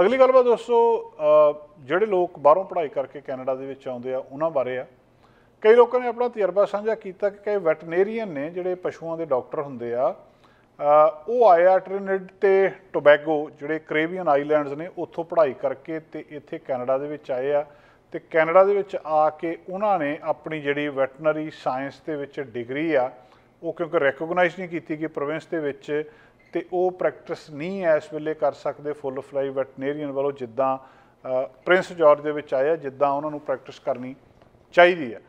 ਅਗਲੀ ਗੱਲਬਾਤ ਦੋਸਤੋ ਜਿਹੜੇ ਲੋਕ ਬਾਹਰੋਂ ਪੜ੍ਹਾਈ ਕਰਕੇ ਕੈਨੇਡਾ ਦੇ ਵਿੱਚ ਆਉਂਦੇ ਆ ਉਹਨਾਂ ਬਾਰੇ ਆ ਕਈ ਲੋਕਾਂ ਨੇ ਆਪਣਾ ਤਜਰਬਾ ਸਾਂਝਾ ਕੀਤਾ ਕਿ ਕਈ ਵੈਟਰਨੇਰੀਅਨ ਨੇ ਜਿਹੜੇ ਪਸ਼ੂਆਂ ਦੇ ਡਾਕਟਰ ਹੁੰਦੇ ਆ ਉਹ ਆਇਆ ਟ੍ਰਿਨਿਡ ਤੇ ਟੋਬੈਗੋ ਜਿਹੜੇ ਕੈਰੀਬੀਅਨ ਆਈਲੈਂਡਸ ਨੇ ਉੱਥੋਂ ਪੜ੍ਹਾਈ ਕਰਕੇ ਤੇ ਇੱਥੇ ਕੈਨੇਡਾ ਦੇ ਵਿੱਚ ਆਏ ਆ ਤੇ ਕੈਨੇਡਾ ਦੇ ਵਿੱਚ ਆ ਕੇ ਉਹਨਾਂ ਨੇ ਆਪਣੀ ਜਿਹੜੀ ਵੈਟਰਨਰੀ ਸਾਇੰਸ ਦੇ ਵਿੱਚ ਡਿਗਰੀ ਆ ਉਹ ਕਿਉਂਕਿ ਰੈਕੋਗਨਾਈਜ਼ ਨਹੀਂ ਕੀਤੀ ਕਿ ਪ੍ਰੋਵਿੰਸ ਦੇ ਵਿੱਚ ਤੇ ਉਹ ਪ੍ਰੈਕਟਿਸ ਨਹੀਂ ਇਸ ਵੇਲੇ ਕਰ ਸਕਦੇ ਫੁੱਲ ਫਲਾਈ ਵੈਟਨੇਰੀਅਨ ਵੱਲੋਂ ਜਿੱਦਾਂ ਪ੍ਰਿੰਸ ਜਾਰਜ ਦੇ ਵਿੱਚ ਆਇਆ ਜਿੱਦਾਂ ਉਹਨਾਂ ਨੂੰ ਪ੍ਰੈਕਟਿਸ ਕਰਨੀ ਚਾਹੀਦੀ ਹੈ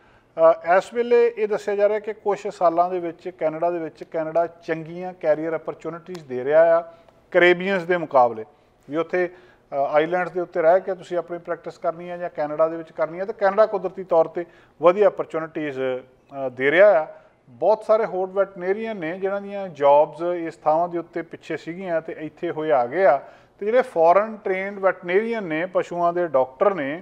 ਇਸ ਵੇਲੇ ਇਹ ਦੱਸਿਆ ਜਾ ਰਿਹਾ ਕਿ ਕੁਝ ਸਾਲਾਂ ਦੇ ਵਿੱਚ ਕੈਨੇਡਾ ਦੇ ਵਿੱਚ ਕੈਨੇਡਾ ਚੰਗੀਆਂ ਕੈਰੀਅਰ ਅਪਰਚੂਨਿਟੀਆਂ ਦੇ ਰਿਹਾ ਆ ਕੈਰੇਬੀਅਨਸ ਦੇ ਮੁਕਾਬਲੇ ਵੀ ਉੱਥੇ ਆਈਲੈਂਡਸ ਦੇ ਉੱਤੇ ਰਹਿ ਕੇ ਤੁਸੀਂ ਆਪਣੀ ਪ੍ਰੈਕਟਿਸ ਕਰਨੀ ਹੈ ਜਾਂ ਕੈਨੇਡਾ ਦੇ ਵਿੱਚ ਕਰਨੀ ਹੈ ਤਾਂ ਕੈਨੇਡਾ ਕੁਦਰਤੀ ਤੌਰ ਤੇ ਵਧੀਆ ਅਪਰਚੂਨਿਟੀਆਂ ਦੇ ਰਿਹਾ ਆ ਬਹੁਤ ਸਾਰੇ ਹੋਰ ਵੈਟਨਰੀਅਨ ਨੇ ਜਿਨ੍ਹਾਂ ਦੀਆਂ ਜੌਬਸ ਇਸ ਥਾਵਾਂ ਦੇ ਉੱਤੇ ਪਿੱਛੇ ਸੀਗੀਆਂ ਤੇ ਇੱਥੇ ਹੋਏ ਆ ਗਏ ਆ ਤੇ ਜਿਹੜੇ ਫੋਰਨ ਟ੍ਰੇਨਡ ਵੈਟਨਰੀਅਨ ਨੇ ਪਸ਼ੂਆਂ ਦੇ ਡਾਕਟਰ ਨੇ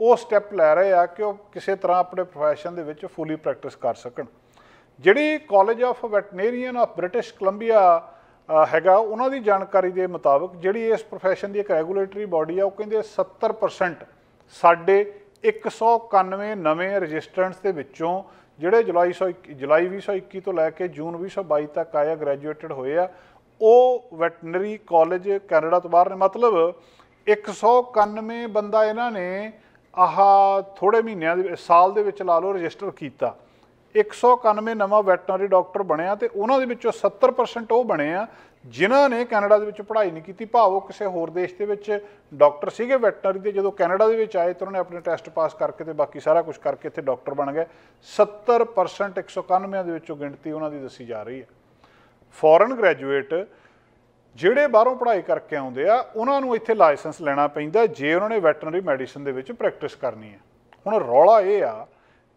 ਉਹ ਸਟੈਪ ਲੈ ਰਹੇ ਆ ਕਿ ਉਹ ਕਿਸੇ ਤਰ੍ਹਾਂ ਆਪਣੇ profession ਦੇ ਵਿੱਚ ਫੁੱਲੀ ਪ੍ਰੈਕਟਿਸ ਕਰ ਸਕਣ ਜਿਹੜੀ college of veterinarian of British Columbia ਹੈਗਾ ਉਹਨਾਂ ਦੀ ਜਾਣਕਾਰੀ ਦੇ ਮੁਤਾਬਕ ਜਿਹੜੀ ਇਸ profession ਦੀ ਇੱਕ ਰੈਗੂਲੇਟਰੀ ਬਾਡੀ ਆ ਉਹ ਕਹਿੰਦੇ 70% ਸਾਡੇ 191 ਨਵੇਂ ਰਜਿਸਟਰੈਂਟਸ ਦੇ ਵਿੱਚੋਂ ਜਿਹੜੇ ਜੁਲਾਈ 2021 ਜੁਲਾਈ 2021 ਤੋਂ ਲੈ ਕੇ ਜੂਨ 2022 ਤੱਕ ਆਇਆ ਗ੍ਰੈਜੂਏਟਡ ਹੋਏ ਆ ਉਹ ਵੈਟਰਨਰੀ ਕਾਲਜ ਕੈਨੇਡਾ ਤੋਂ ਬਾਹਰ ਨੇ ਮਤਲਬ 191 ਬੰਦਾ ਇਹਨਾਂ ਨੇ ਆਹ ਥੋੜੇ ਮਹੀਨਿਆਂ ਦੇ ਸਾਲ ਦੇ ਵਿੱਚ ਲਾ ਲਓ ਰਜਿਸਟਰ ਕੀਤਾ 191 ਨਵਾਂ ਵੈਟਰਨਰੀ ਡਾਕਟਰ ਬਣਿਆ ਤੇ ਉਹਨਾਂ ਦੇ ਵਿੱਚੋਂ 70% ਉਹ ਬਣੇ ਆ ਜਿਨ੍ਹਾਂ ਨੇ ਕੈਨੇਡਾ ਦੇ ਵਿੱਚ ਪੜ੍ਹਾਈ ਨਹੀਂ ਕੀਤੀ ਭਾਵ ਉਹ ਕਿਸੇ ਹੋਰ ਦੇਸ਼ ਦੇ ਵਿੱਚ ਡਾਕਟਰ ਸੀਗੇ ਵੈਟਰਨਰੀ ਦੇ ਜਦੋਂ ਕੈਨੇਡਾ ਦੇ ਵਿੱਚ ਆਏ ਤਾਂ ਉਹਨਾਂ ਨੇ ਆਪਣੇ ਟੈਸਟ ਪਾਸ ਕਰਕੇ ਤੇ ਬਾਕੀ ਸਾਰਾ ਕੁਝ ਕਰਕੇ ਇੱਥੇ ਡਾਕਟਰ ਬਣ ਗਏ 70% 191 ਦੇ ਵਿੱਚੋਂ ਗਿਣਤੀ ਉਹਨਾਂ ਦੀ ਦੱਸੀ ਜਾ ਰਹੀ ਹੈ ਫੋਰਨ ਗ੍ਰੈਜੂਏਟ ਜਿਹੜੇ ਬਾਹਰੋਂ ਪੜ੍ਹਾਈ ਕਰਕੇ ਆਉਂਦੇ ਆ ਉਹਨਾਂ ਨੂੰ ਇੱਥੇ ਲਾਇਸੈਂਸ ਲੈਣਾ ਪੈਂਦਾ ਜੇ ਉਹਨਾਂ ਨੇ ਵੈਟਰਨਰੀ ਮੈਡੀਸਨ ਦੇ ਵਿੱਚ ਪ੍ਰੈਕਟਿਸ ਕਰਨੀ ਹੈ ਹੁਣ ਰੌਲਾ ਇਹ ਆ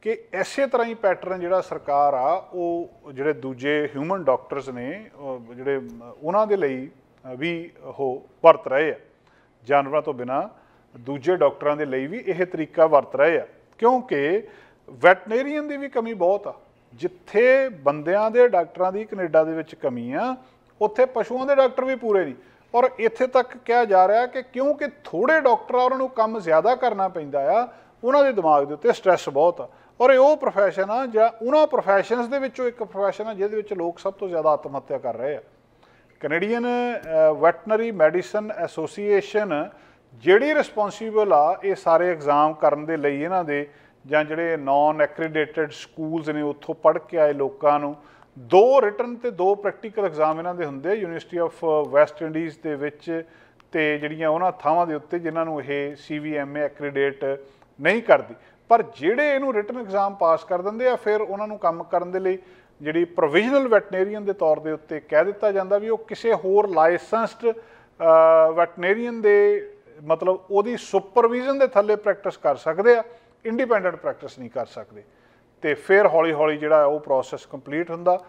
ਕਿ ਐਸੇ ਤਰ੍ਹਾਂ ਹੀ ਪੈਟਰਨ ਜਿਹੜਾ ਸਰਕਾਰ ਆ ਉਹ ਜਿਹੜੇ ਦੂਜੇ ਹਿਊਮਨ ਡਾਕਟਰਸ ਨੇ ਜਿਹੜੇ ਉਹਨਾਂ ਦੇ ਲਈ ਵੀ ਉਹ ਵਰਤ ਰਹੇ ਆ ਜਾਨਵਰਾਂ ਤੋਂ ਬਿਨਾ ਦੂਜੇ ਡਾਕਟਰਾਂ ਦੇ ਲਈ ਵੀ ਇਹ ਤਰੀਕਾ ਵਰਤ ਰਹੇ ਆ ਕਿਉਂਕਿ ਵੈਟਨਰੀਅਨ ਦੀ ਵੀ ਕਮੀ ਬਹੁਤ ਆ ਜਿੱਥੇ ਬੰਦਿਆਂ ਦੇ ਡਾਕਟਰਾਂ ਦੀ ਕੈਨੇਡਾ ਦੇ ਵਿੱਚ ਕਮੀ ਆ ਉੱਥੇ ਪਸ਼ੂਆਂ ਦੇ ਡਾਕਟਰ ਵੀ ਪੂਰੇ ਨਹੀਂ ਔਰ ਇੱਥੇ ਤੱਕ ਕਿਹਾ ਜਾ ਰਿਹਾ ਕਿ ਕਿਉਂਕਿ ਥੋੜੇ ਡਾਕਟਰ ਆ ਉਹਨਾਂ ਨੂੰ ਕੰਮ ਜ਼ਿਆਦਾ ਕਰਨਾ ਪੈਂਦਾ ਆ ਉਹਨਾਂ ਦੇ ਦਿਮਾਗ ਦੇ ਉੱਤੇ ਸਟ੍ਰੈਸ ਬਹੁਤ ਆ ਔਰ ਇਹ ਉਹ profession ਆ ਜਾਂ ਉਹਨਾਂ professions ਦੇ ਵਿੱਚੋਂ ਇੱਕ profession ਆ ਜਿਹਦੇ ਵਿੱਚ ਲੋਕ ਸਭ ਤੋਂ ਜ਼ਿਆਦਾ ਆਤਮ ਹੱਤਿਆ ਕਰ ਰਹੇ ਆ ਕੈਨੇਡੀਅਨ ਵੈਟਨਰੀ ਮੈਡੀਸਨ ਐਸੋਸੀਏਸ਼ਨ ਜਿਹੜੀ ਰਿਸਪੌਂਸੀਬਲ ਆ ਇਹ ਸਾਰੇ ਐਗਜ਼ਾਮ ਕਰਨ ਦੇ ਲਈ ਇਹਨਾਂ ਦੇ ਜਾਂ ਜਿਹੜੇ ਨਾਨ ਐਕ੍ਰੀਡੇਟਡ ਸਕੂਲਸ ਨੇ ਉੱਥੋਂ ਪੜ੍ਹ ਕੇ ਆਏ ਲੋਕਾਂ ਨੂੰ ਦੋ ਰਿਟਨ ਤੇ ਦੋ ਪ੍ਰੈਕਟੀਕਲ ਐਗਜ਼ਾਮ ਇਹਨਾਂ ਦੇ ਹੁੰਦੇ ਯੂਨੀਵਰਸਿਟੀ ਆਫ ਵੈਸਟ ਇੰਡੀਜ਼ ਦੇ ਵਿੱਚ ਤੇ ਜਿਹੜੀਆਂ ਉਹਨਾਂ ਥਾਵਾਂ ਦੇ ਉੱਤੇ ਜਿਨ੍ਹਾਂ ਨੂੰ ਇਹ ਸੀਵੀਐਮਏ ਐਕ੍ਰੀਡੇਟ ਨਹੀਂ ਕਰਦੀ ਪਰ ਜਿਹੜੇ ਇਹਨੂੰ ਰਿਟਨ ਐਗਜ਼ਾਮ ਪਾਸ ਕਰ ਦਿੰਦੇ ਆ ਫਿਰ ਉਹਨਾਂ ਨੂੰ ਕੰਮ ਕਰਨ ਦੇ ਲਈ ਜਿਹੜੀ ਪ੍ਰੋਵੀਜ਼ਨਲ ਵੈਟਨੇਰੀਅਨ ਦੇ ਤੌਰ ਦੇ ਉੱਤੇ ਕਹਿ ਦਿੱਤਾ ਜਾਂਦਾ ਵੀ ਉਹ ਕਿਸੇ ਹੋਰ ਲਾਇਸੈਂਸਡ ਵੈਟਨੇਰੀਅਨ ਦੇ ਮਤਲਬ ਉਹਦੀ ਸੁਪਰਵੀਜ਼ਨ ਦੇ ਥੱਲੇ ਪ੍ਰੈਕਟਿਸ ਕਰ ਸਕਦੇ ਆ ਇੰਡੀਪੈਂਡੈਂਟ ਪ੍ਰੈਕਟਿਸ ਨਹੀਂ ਕਰ ਸਕਦੇ ਤੇ ਫਿਰ ਹੌਲੀ-ਹੌਲੀ ਜਿਹੜਾ ਉਹ ਪ੍ਰੋਸੈਸ ਕੰਪਲੀਟ ਹੁੰਦਾ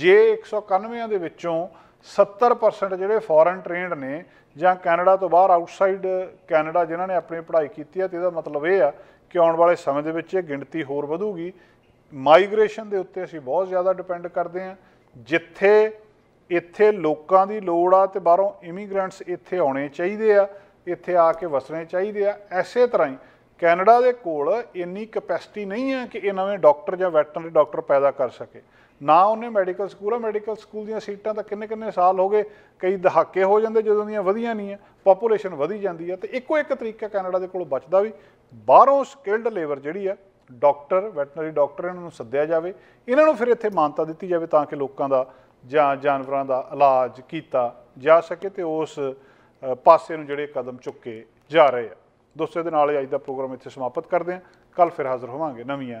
ਜੇ 191 ਦੇ ਵਿੱਚੋਂ 70% ਜਿਹੜੇ ਫੋਰਨ ਟ੍ਰੇਨਡ ਨੇ ਜਾਂ ਕੈਨੇਡਾ ਤੋਂ ਬਾਹਰ ਆਊਟਸਾਈਡ ਕੈਨੇਡਾ ਜਿਨ੍ਹਾਂ ਨੇ ਆਪਣੀ ਪੜ੍ਹਾਈ ਕੀਤੀ ਹੈ ਤੇ ਇਹਦਾ ਮਤਲਬ ਇਹ ਆ ਕਿ ਆਉਣ ਵਾਲੇ ਸਮੇਂ ਦੇ ਵਿੱਚ ਇਹ ਗਿਣਤੀ ਹੋਰ ਵਧੂਗੀ ਮਾਈਗ੍ਰੇਸ਼ਨ ਦੇ ਉੱਤੇ ਅਸੀਂ ਬਹੁਤ ਜ਼ਿਆਦਾ ਡਿਪੈਂਡ ਕਰਦੇ ਹਾਂ ਜਿੱਥੇ ਇੱਥੇ ਲੋਕਾਂ ਦੀ ਲੋੜ ਆ ਤੇ ਬਾਹਰੋਂ ਇਮੀਗ੍ਰੈਂਟਸ ਇੱਥੇ ਆਉਣੇ ਚਾਹੀਦੇ ਆ ਇੱਥੇ ਆ ਕੇ ਵਸਣੇ ਚਾਹੀਦੇ ਆ ਐਸੇ ਤਰ੍ਹਾਂ ਹੀ ਕੈਨੇਡਾ ਦੇ ਕੋਲ ਇੰਨੀ ਕਪੈਸਿਟੀ ਨਹੀਂ ਹੈ ਕਿ ਇਹ ਨਵੇਂ ਡਾਕਟਰ ਜਾਂ ਵੈਟਰਨਰੀ ਡਾਕਟਰ ਪੈਦਾ ਕਰ ਸਕੇ ਨਾ ਉਹਨੇ ਮੈਡੀਕਲ ਸਕੂਲ ਆ ਮੈਡੀਕਲ ਸਕੂਲ ਦੀਆਂ ਸੀਟਾਂ ਤਾਂ ਕਿੰਨੇ ਕਿੰਨੇ ਸਾਲ ਹੋ ਗਏ ਕਈ ਦਹਾਕੇ ਹੋ ਜਾਂਦੇ ਜਦੋਂ ਦੀਆਂ ਵਧੀਆਂ ਨਹੀਂ ਆ ਪੋਪੂਲੇਸ਼ਨ ਵਧੀ ਜਾਂਦੀ ਆ ਤੇ ਇੱਕੋ ਇੱਕ ਤਰੀਕਾ ਕੈਨੇਡਾ ਦੇ ਕੋਲ ਬਚਦਾ ਵੀ ਬਾਹਰੋਂ ਸਕਿਲਡ ਲੇਬਰ ਜਿਹੜੀ ਆ ਡਾਕਟਰ ਵੈਟਰਨਰੀ ਡਾਕਟਰ ਇਹਨਾਂ ਨੂੰ ਸੱਦਿਆ ਜਾਵੇ ਇਹਨਾਂ ਨੂੰ ਫਿਰ ਇੱਥੇ ਮਾਨਤਾ ਦਿੱਤੀ ਜਾਵੇ ਤਾਂ ਕਿ ਲੋਕਾਂ ਦਾ ਜਾਂ ਜਾਨਵਰਾਂ ਦਾ ਇਲਾਜ ਕੀਤਾ ਜਾ ਸਕੇ ਤੇ ਉਸ ਪਾਸੇ ਨੂੰ ਜਿਹੜੇ ਕਦਮ ਚੁੱਕੇ ਜਾ ਰਹੇ ਆ ਦੋਸਤੋ ਦੇ ਨਾਲ ਅੱਜ ਦਾ ਪ੍ਰੋਗਰਾਮ ਇੱਥੇ ਸਮਾਪਤ ਕਰਦੇ ਹਾਂ ਕੱਲ ਫਿਰ ਹਾਜ਼ਰ ਹੋਵਾਂਗੇ ਨਵੀਆਂ